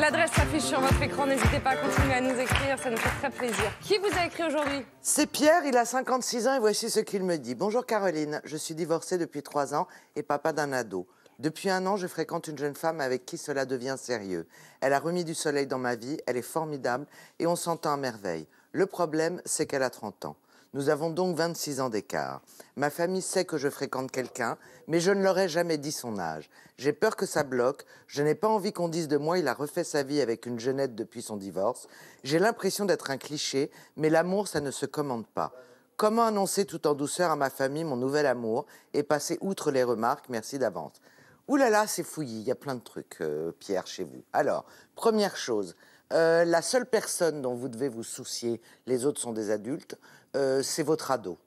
L'adresse s'affiche sur votre écran. N'hésitez pas à continuer à nous écrire. Ça nous fait très plaisir. Qui vous a écrit aujourd'hui C'est Pierre. Il a 56 ans et voici ce qu'il me dit. Bonjour Caroline. Je suis divorcée depuis 3 ans et papa d'un ado. Depuis un an, je fréquente une jeune femme avec qui cela devient sérieux. Elle a remis du soleil dans ma vie, elle est formidable et on s'entend à merveille. Le problème, c'est qu'elle a 30 ans. Nous avons donc 26 ans d'écart. Ma famille sait que je fréquente quelqu'un, mais je ne leur ai jamais dit son âge. J'ai peur que ça bloque, je n'ai pas envie qu'on dise de moi il a refait sa vie avec une jeunette depuis son divorce. J'ai l'impression d'être un cliché, mais l'amour, ça ne se commande pas. Comment annoncer tout en douceur à ma famille mon nouvel amour et passer outre les remarques Merci d'avance. Ouh là là, c'est fouillis, il y a plein de trucs, euh, Pierre, chez vous. Alors, première chose, euh, la seule personne dont vous devez vous soucier, les autres sont des adultes, euh, c'est votre ado.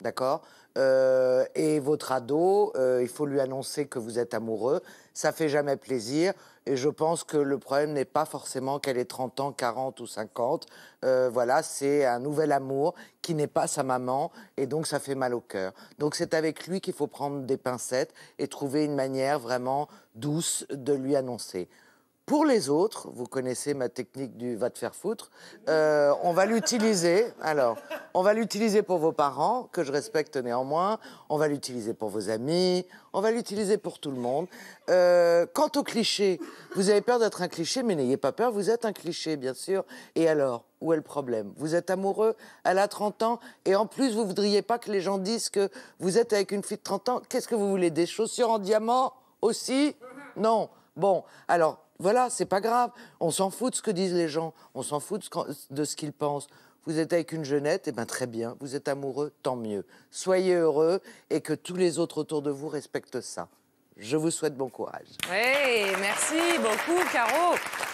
D'accord euh, Et votre ado, il faut lui annoncer que vous êtes amoureux. Ça fait jamais plaisir. Et je pense que le problème n'est pas forcément qu'elle ait 30 ans, 40 ou 50. voilà, c'est un nouvel amour qui n'est pas sa maman. Et donc, ça fait mal au cœur. Donc, c'est avec lui qu'il faut prendre des pincettes et trouver une manière vraiment douce de lui annoncer. Pour les autres, vous connaissez ma technique du va te faire foutre. Euh, on va l'utiliser. Alors, on va l'utiliser pour vos parents, que je respecte néanmoins. On va l'utiliser pour vos amis. On va l'utiliser pour tout le monde. Euh, quant au cliché, vous avez peur d'être un cliché, mais n'ayez pas peur, vous êtes un cliché, bien sûr. Et alors où est le problème Vous êtes amoureux, elle a 30 ans, et en plus, vous voudriez pas que les gens disent que vous êtes avec une fille de 30 ans. Qu'est-ce que vous voulez Des chaussures en diamant aussi Non. Bon, alors, voilà, c'est pas grave. On s'en fout de ce que disent les gens, on s'en fout de ce qu'ils pensent. Vous êtes avec une jeunette, et eh ben très bien. Vous êtes amoureux, tant mieux. Soyez heureux et que tous les autres autour de vous respectent ça. Je vous souhaite bon courage. Oui, merci beaucoup, Caro.